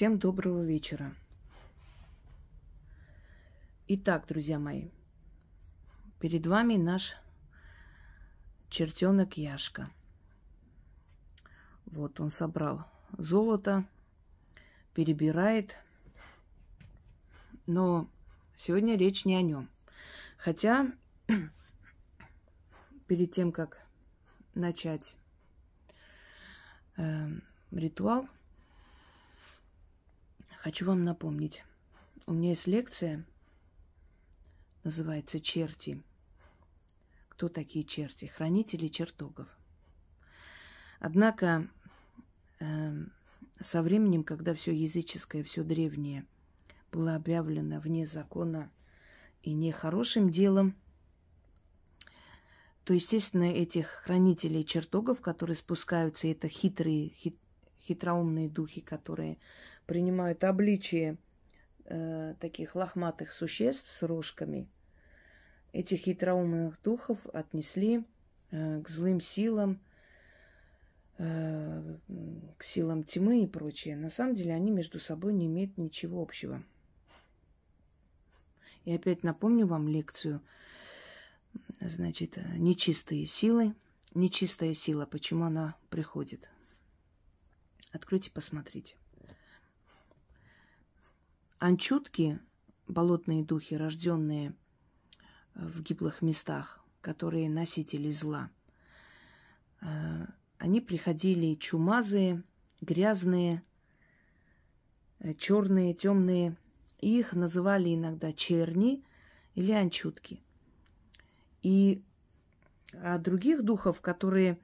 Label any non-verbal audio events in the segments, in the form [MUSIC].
Всем доброго вечера. Итак, друзья мои, перед вами наш чертенок Яшка. Вот он собрал золото, перебирает. Но сегодня речь не о нем. Хотя [CLEARS THROAT] перед тем, как начать э, ритуал, Хочу вам напомнить. У меня есть лекция, называется «Черти». Кто такие черти? Хранители чертогов. Однако э, со временем, когда все языческое, все древнее было объявлено вне закона и нехорошим делом, то, естественно, этих хранителей чертогов, которые спускаются, это хитрые, хит, хитроумные духи, которые принимают обличие э, таких лохматых существ с рожками. Этих хитроумных духов отнесли э, к злым силам, э, к силам тьмы и прочее. На самом деле они между собой не имеют ничего общего. И опять напомню вам лекцию. Значит, э, нечистые силы. Нечистая сила, почему она приходит. Откройте, посмотрите. Анчутки, болотные духи, рожденные э, в гиблых местах, которые носители зла, э, они приходили чумазые, грязные, э, черные, темные. их называли иногда черни или анчутки. И а других духов, которые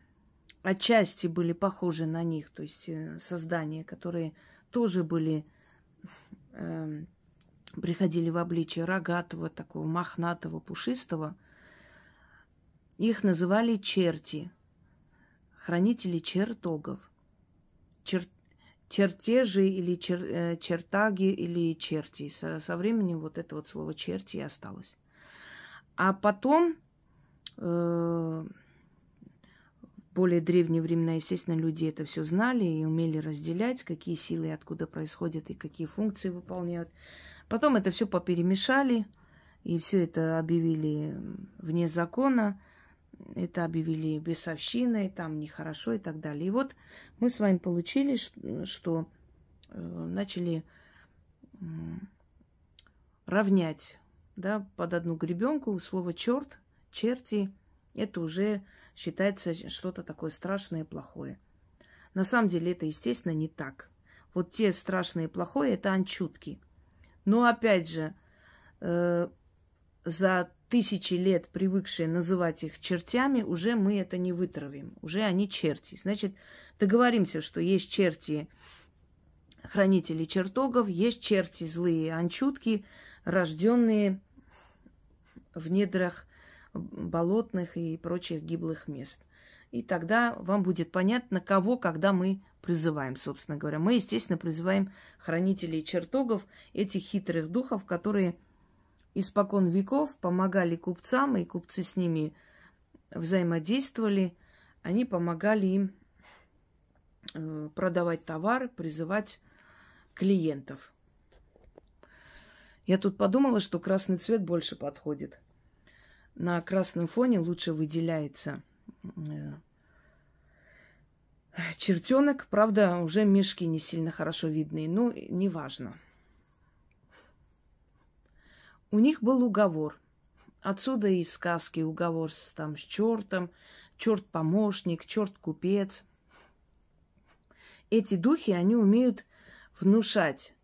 отчасти были похожи на них, то есть создания, которые тоже были Эм, приходили в обличье рогатого, такого мохнатого, пушистого. Их называли черти, хранители чертогов. Чер, чертежи или чер, э, чертаги или черти. Со, со временем вот это вот слово черти и осталось. А потом... Э, более древние времена, естественно, люди это все знали и умели разделять, какие силы откуда происходят и какие функции выполняют. Потом это все поперемешали, и все это объявили вне закона, это объявили бесовщиной, там нехорошо и так далее. И вот мы с вами получили, что э, начали равнять да, под одну гребенку слово черт, черти, это уже считается что-то такое страшное и плохое. На самом деле это, естественно, не так. Вот те страшные и плохое – это анчутки. Но опять же, э, за тысячи лет привыкшие называть их чертями, уже мы это не вытравим. Уже они черти. Значит, договоримся, что есть черти хранители чертогов, есть черти злые анчутки, рожденные в недрах болотных и прочих гиблых мест. И тогда вам будет понятно, кого, когда мы призываем, собственно говоря. Мы, естественно, призываем хранителей чертогов, этих хитрых духов, которые испокон веков помогали купцам, и купцы с ними взаимодействовали. Они помогали им э, продавать товар, призывать клиентов. Я тут подумала, что красный цвет больше подходит – на красном фоне лучше выделяется э, чертенок. Правда, уже мешки не сильно хорошо видны, но ну, неважно. У них был уговор. Отсюда и сказки, уговор с, там, с чертом, черт-помощник, черт-купец. Эти духи, они умеют внушать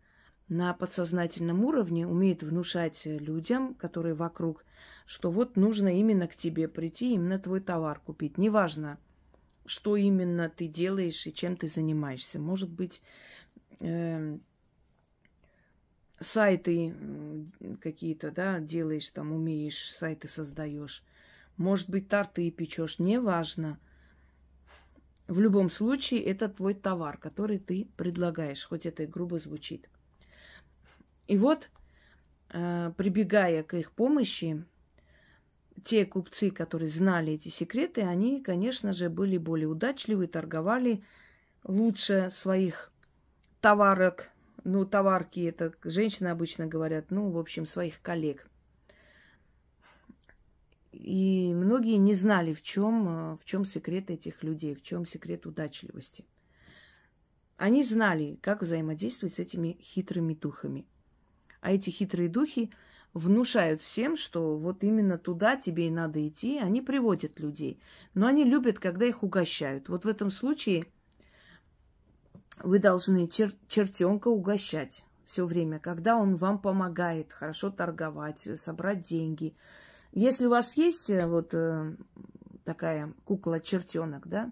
на подсознательном уровне, умеют внушать людям, которые вокруг – что вот нужно именно к тебе прийти, именно твой товар купить. Неважно, что именно ты делаешь и чем ты занимаешься. Может быть, э, сайты какие-то, да, делаешь, там умеешь, сайты создаешь. Может быть, тарты печешь, неважно. В любом случае, это твой товар, который ты предлагаешь, хоть это и грубо звучит. И вот, э, прибегая к их помощи, те купцы, которые знали эти секреты, они, конечно же, были более удачливы, торговали лучше своих товарок. Ну, товарки, это женщины обычно говорят, ну, в общем, своих коллег. И многие не знали, в чем, э, в чем секрет этих людей, в чем секрет удачливости. Они знали, как взаимодействовать с этими хитрыми духами. А эти хитрые духи – внушают всем, что вот именно туда тебе и надо идти, они приводят людей. Но они любят, когда их угощают. Вот в этом случае вы должны чер- чертенка угощать все время, когда он вам помогает хорошо торговать, собрать деньги. Если у вас есть э, вот э, такая кукла чертенок, да,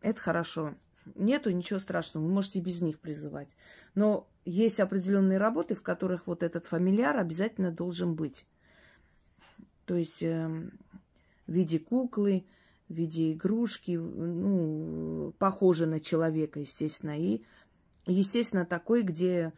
это хорошо. Нету ничего страшного, вы можете без них призывать. Но есть определенные работы, в которых вот этот фамильяр обязательно должен быть. То есть э, в виде куклы, в виде игрушки, ну, похоже на человека, естественно. И, естественно, такой, где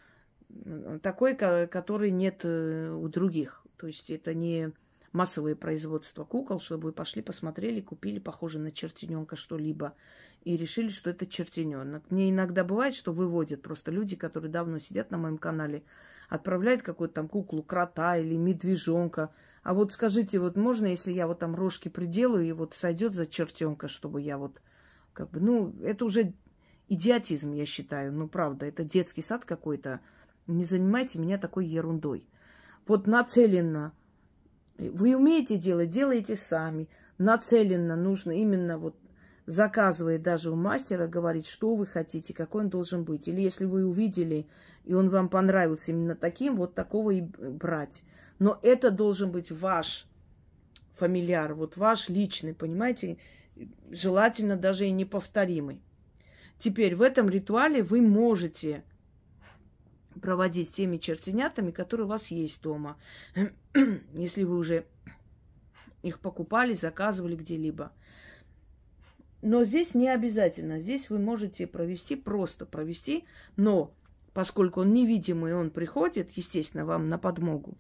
такой, который нет э, у других. То есть это не массовое производство кукол, чтобы вы пошли, посмотрели, купили, похоже на чертененка что-либо, и решили, что это чертененок. Мне иногда бывает, что выводят просто люди, которые давно сидят на моем канале, отправляют какую-то там куклу крота или медвежонка. А вот скажите, вот можно, если я вот там рожки приделаю, и вот сойдет за чертенка, чтобы я вот как бы, ну, это уже идиотизм, я считаю, ну, правда, это детский сад какой-то. Не занимайте меня такой ерундой. Вот нацеленно – вы умеете делать, делаете сами. Нацеленно нужно именно вот заказывая даже у мастера, говорить, что вы хотите, какой он должен быть. Или если вы увидели, и он вам понравился именно таким, вот такого и брать. Но это должен быть ваш фамильяр, вот ваш личный, понимаете, желательно даже и неповторимый. Теперь в этом ритуале вы можете проводить с теми чертенятами, которые у вас есть дома, [CLEARS THROAT] если вы уже их покупали, заказывали где-либо. Но здесь не обязательно. Здесь вы можете провести, просто провести, но поскольку он невидимый, он приходит, естественно, вам на подмогу.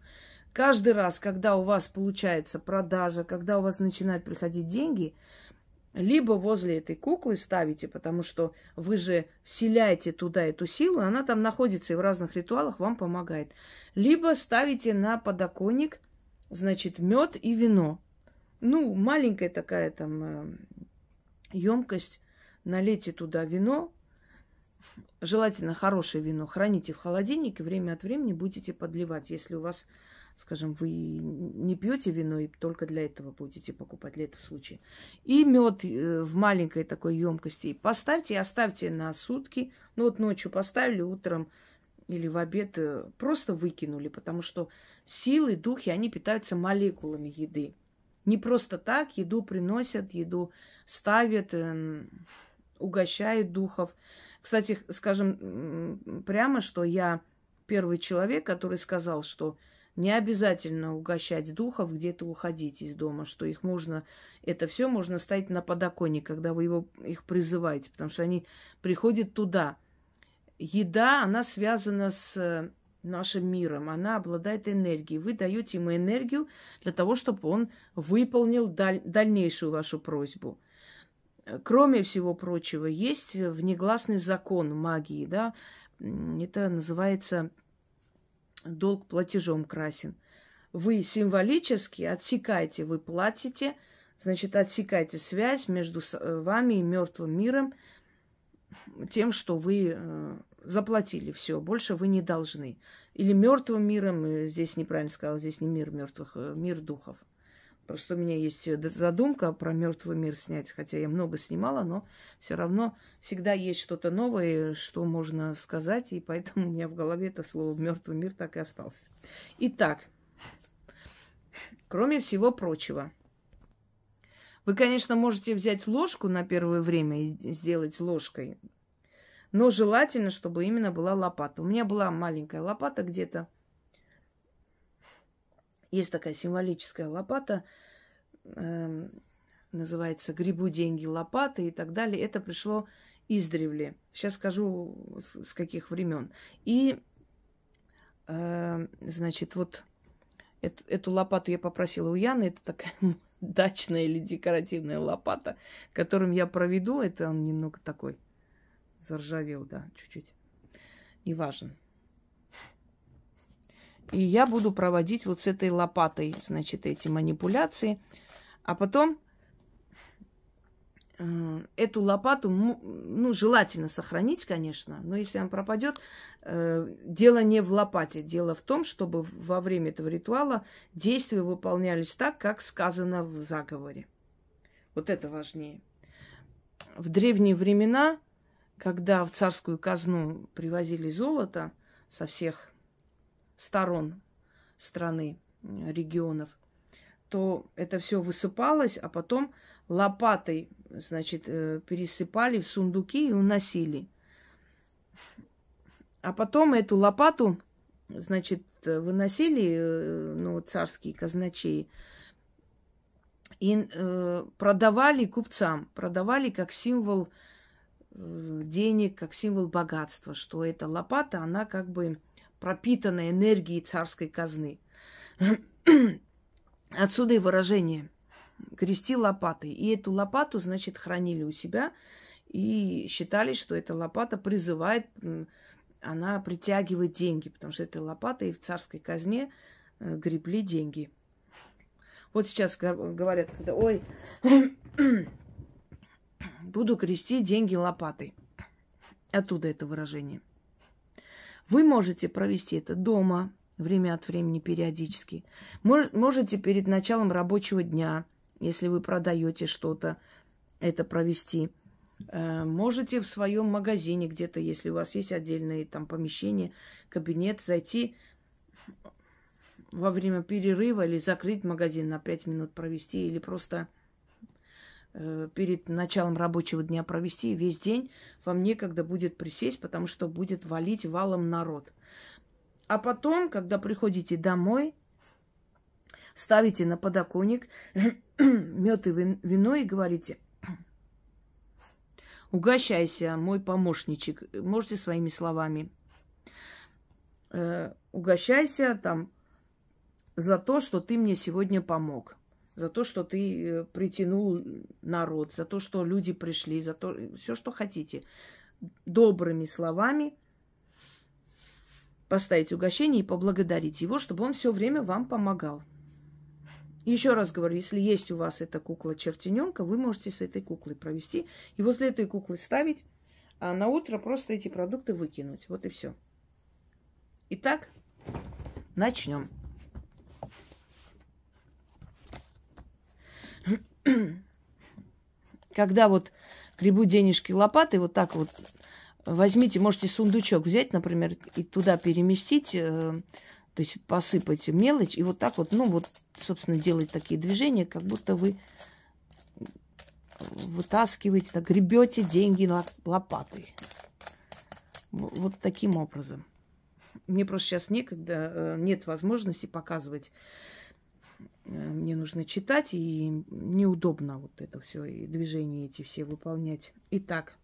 Каждый раз, когда у вас получается продажа, когда у вас начинают приходить деньги – либо возле этой куклы ставите, потому что вы же вселяете туда эту силу, она там находится и в разных ритуалах вам помогает. Либо ставите на подоконник, значит, мед и вино. Ну, маленькая такая там э, емкость, налейте туда вино, Желательно хорошее вино храните в холодильнике, время от времени будете подливать. Если у вас, скажем, вы не пьете вино и только для этого будете покупать, для этого случая. И мед э, в маленькой такой емкости поставьте и оставьте на сутки. Ну вот ночью поставили, утром или в обед э, просто выкинули, потому что силы, духи, они питаются молекулами еды. Не просто так еду приносят, еду ставят, эм, угощают духов. Кстати, скажем прямо, что я первый человек, который сказал, что не обязательно угощать духов, где-то уходить из дома, что их можно, это все можно ставить на подоконник, когда вы его, их призываете, потому что они приходят туда. Еда, она связана с нашим миром, она обладает энергией. Вы даете ему энергию для того, чтобы он выполнил даль, дальнейшую вашу просьбу. Э, кроме всего прочего, есть внегласный закон магии, да, это называется долг платежом красен. Вы символически отсекаете, вы платите, значит, отсекаете связь между э, вами и мертвым миром тем, что вы э, заплатили все, больше вы не должны. Или мертвым миром, здесь неправильно сказала, здесь не мир мертвых, мир духов. Просто у меня есть э, задумка про мертвый мир снять, хотя я много снимала, но все равно всегда есть что-то новое, э, что можно сказать, и поэтому [LAUGHS] у меня в голове это слово мертвый мир так и остался. Итак, кроме всего прочего, вы, конечно, можете взять ложку на первое время и сделать ложкой, но желательно, чтобы именно была лопата. У меня была маленькая лопата где-то есть такая символическая лопата, э, называется «Грибу деньги лопаты» и так далее. Это пришло издревле. Сейчас скажу, с каких времен. И, э, значит, вот эту, эту лопату я попросила у Яны. Это такая [LAUGHS] дачная или декоративная лопата, которым я проведу. Это он немного такой заржавел, да, чуть-чуть. Неважно. важно. И я буду проводить вот с этой лопатой, значит, эти манипуляции. А потом э, эту лопату, ну, желательно сохранить, конечно, но если она пропадет, э, дело не в лопате, дело в том, чтобы во время этого ритуала действия выполнялись так, как сказано в заговоре. Вот это важнее. В древние времена, когда в царскую казну привозили золото со всех сторон страны, э, регионов, то это все высыпалось, а потом лопатой, значит, э, пересыпали в сундуки и уносили. А потом эту лопату, значит, э, выносили, ну, царские казначеи, и продавали купцам, продавали как символ денег, как символ богатства, что эта лопата, она как бы пропитанной энергией царской казны. [CLEARS THROAT] Отсюда и выражение «крести лопатой». И эту лопату, значит, хранили у себя и считали, что эта лопата призывает, она притягивает деньги, потому что этой лопатой и в царской казне э, гребли деньги. Вот сейчас говорят, когда, ой, [CLEARS THROAT] буду крести деньги лопатой. Оттуда это выражение. Вы можете провести это дома, время от времени периодически. Можете перед началом рабочего дня, если вы продаете что-то, это провести. Э, можете в своем магазине где-то, если у вас есть отдельные там помещения, кабинет, зайти во время перерыва или закрыть магазин на 5 минут провести, или просто Э, перед началом рабочего дня провести, весь день вам некогда будет присесть, потому что будет валить валом народ. А потом, когда приходите домой, ставите на подоконник [CLEARS THROAT] мед и вино и говорите, [CLEARS THROAT] угощайся, мой помощничек, можете своими словами, э, угощайся там за то, что ты мне сегодня помог за то, что ты э, притянул народ, за то, что люди пришли, за то, э, все, что хотите. Добрыми словами поставить угощение и поблагодарить его, чтобы он все время вам помогал. Еще раз говорю, если есть у вас эта кукла чертененка, вы можете с этой куклой провести и возле этой куклы ставить, а на утро просто эти продукты выкинуть. Вот и все. Итак, начнем. [CLEARS THROAT] Когда вот гребу денежки лопатой, вот так вот возьмите, можете сундучок взять, например, и туда переместить, э, то есть посыпать мелочь, и вот так вот, ну вот, собственно, делать такие движения, как будто вы вытаскиваете, так, гребете деньги лопатой. Вот таким образом. Мне просто сейчас некогда, э, нет возможности показывать Э, мне нужно читать, и неудобно вот это все, и движения эти все выполнять. Итак.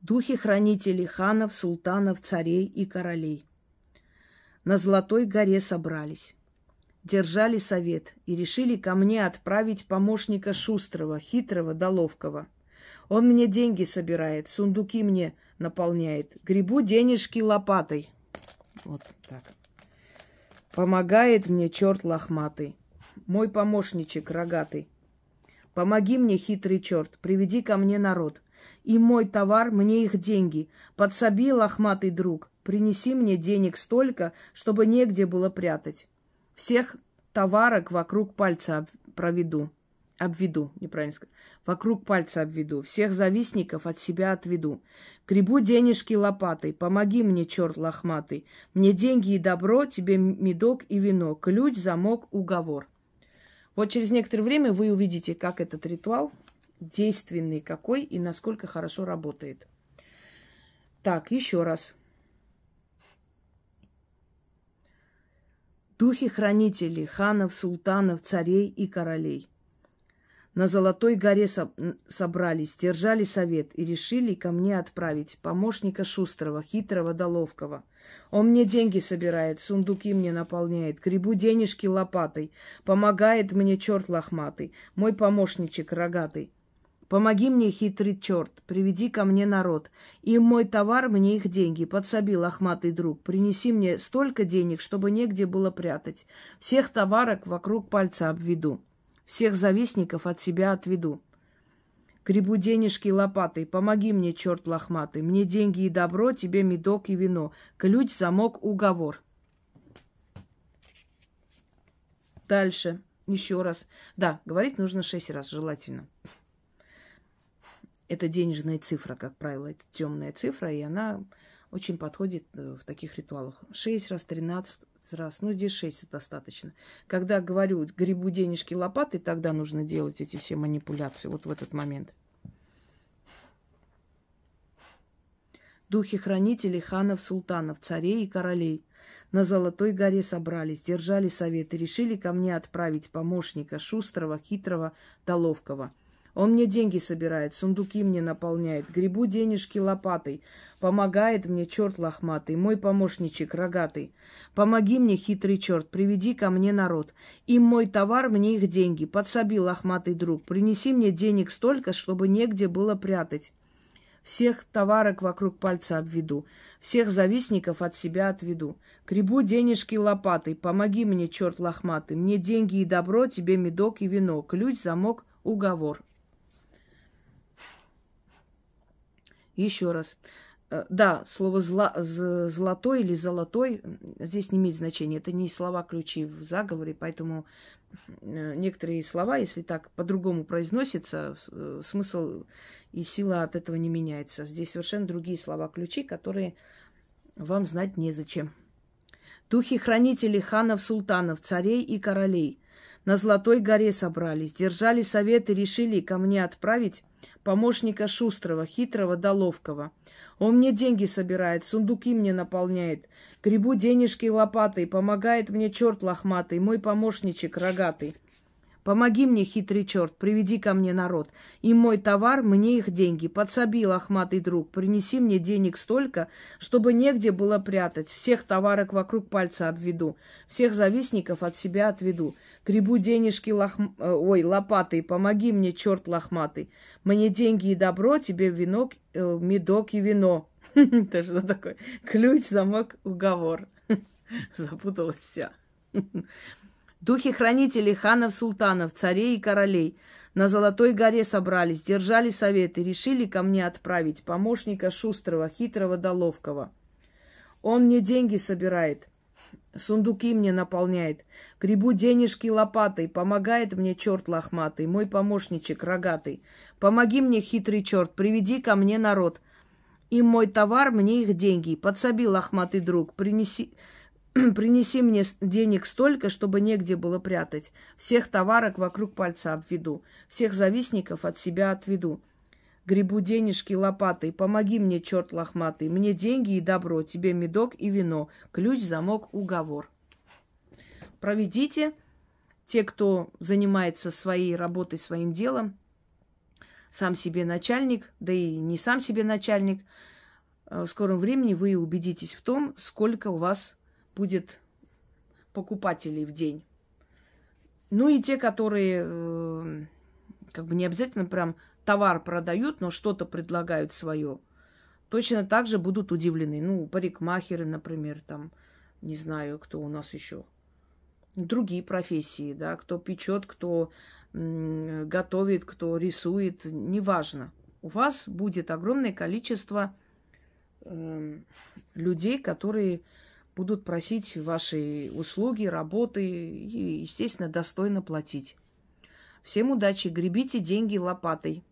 Духи хранителей ханов, султанов, царей и королей. На Золотой горе собрались, держали совет и решили ко мне отправить помощника Шустрого, хитрого да он мне деньги собирает, сундуки мне наполняет. Грибу денежки лопатой. Вот так. Помогает мне черт лохматый, мой помощничек рогатый. Помоги мне, хитрый черт, приведи ко мне народ. И мой товар, мне их деньги. Подсоби, лохматый друг, принеси мне денег столько, чтобы негде было прятать. Всех товарок вокруг пальца проведу обведу, неправильно сказать, вокруг пальца обведу, всех завистников от себя отведу. Гребу денежки лопатой, помоги мне, черт лохматый, мне деньги и добро, тебе медок и вино, ключ, замок, уговор. Вот через некоторое время вы увидите, как этот ритуал действенный какой и насколько хорошо работает. Так, еще раз. Духи-хранители ханов, султанов, царей и королей – на Золотой горе собрались, держали совет и решили ко мне отправить помощника Шустрого, хитрого доловкого. Он мне деньги собирает, сундуки мне наполняет, грибу денежки лопатой, помогает мне черт лохматый, мой помощничек рогатый. Помоги мне, хитрый черт, приведи ко мне народ. И мой товар, мне их деньги. Подсоби, лохматый друг, принеси мне столько денег, чтобы негде было прятать. Всех товарок вокруг пальца обведу. Всех завистников от себя отведу. Грибу денежки лопатой, помоги мне, черт лохматый. Мне деньги и добро, тебе медок и вино. Ключ, замок, уговор. Дальше. Еще раз. Да, говорить нужно шесть раз, желательно. Это денежная цифра, как правило, это темная цифра, и она очень подходит э, в таких ритуалах. Шесть раз, тринадцать, раз. Ну, здесь 60 достаточно. Когда говорю, грибу денежки лопаты, тогда нужно делать эти все манипуляции. Вот в этот момент. духи хранителей ханов, султанов, царей и королей. На Золотой горе собрались, держали совет и решили ко мне отправить помощника Шустрого, Хитрого, Доловкова. Да он мне деньги собирает, сундуки мне наполняет, грибу денежки лопатой. Помогает мне черт лохматый, мой помощничек рогатый. Помоги мне, хитрый черт, приведи ко мне народ. Им мой товар, мне их деньги. Подсоби, лохматый друг, принеси мне денег столько, чтобы негде было прятать. Всех товарок вокруг пальца обведу, всех завистников от себя отведу. Гребу денежки лопатой, помоги мне, черт лохматый, мне деньги и добро, тебе медок и вино, ключ, замок, уговор. Еще раз. Э, да, слово зла, «золотой» или «золотой» здесь не имеет значения. Это не слова-ключи в заговоре, поэтому э, некоторые слова, если так по-другому произносятся, э, смысл и сила от этого не меняется. Здесь совершенно другие слова-ключи, которые вам знать незачем. «Духи-хранители ханов-султанов, царей и королей – на Золотой горе собрались, держали совет и решили ко мне отправить помощника Шустрого, хитрого да ловкого. Он мне деньги собирает, сундуки мне наполняет, грибу денежки лопатой, помогает мне черт лохматый, мой помощничек рогатый. Помоги мне, хитрый черт, приведи ко мне народ. И мой товар, мне их деньги. Подсобил лохматый друг, принеси мне денег столько, чтобы негде было прятать. Всех товарок вокруг пальца обведу, всех завистников от себя отведу. Гребу денежки лохм... Э, ой, лопатой, помоги мне, черт лохматый. Мне деньги и добро, тебе венок, э, медок и вино. [LAUGHS] Это что такое? Ключ, замок, уговор. [LAUGHS] Запуталась вся духи хранителей ханов-султанов, царей и королей на Золотой горе собрались, держали советы, решили ко мне отправить помощника шустрого, хитрого доловкого. Он мне деньги собирает, сундуки мне наполняет, грибу денежки лопатой, помогает мне черт лохматый, мой помощничек рогатый. Помоги мне, хитрый черт, приведи ко мне народ. Им мой товар, мне их деньги. Подсоби, лохматый друг, принеси, [CLEARS THROAT] принеси мне денег столько, чтобы негде было прятать. Всех товарок вокруг пальца обведу. Всех завистников от себя отведу. Грибу денежки лопатой, помоги мне, черт лохматый. Мне деньги и добро, тебе медок и вино. Ключ, замок, уговор. Проведите. Те, кто занимается своей работой, своим делом, сам себе начальник, да и не сам себе начальник, э, в скором времени вы убедитесь в том, сколько у вас будет покупателей в день. Ну и те, которые э, как бы не обязательно прям товар продают, но что-то предлагают свое, точно так же будут удивлены. Ну, парикмахеры, например, там, не знаю, кто у нас еще. Другие профессии, да, кто печет, кто готовит, кто рисует, неважно. У вас будет огромное количество э людей, которые будут просить ваши услуги, работы и, естественно, достойно платить. Всем удачи, гребите деньги лопатой.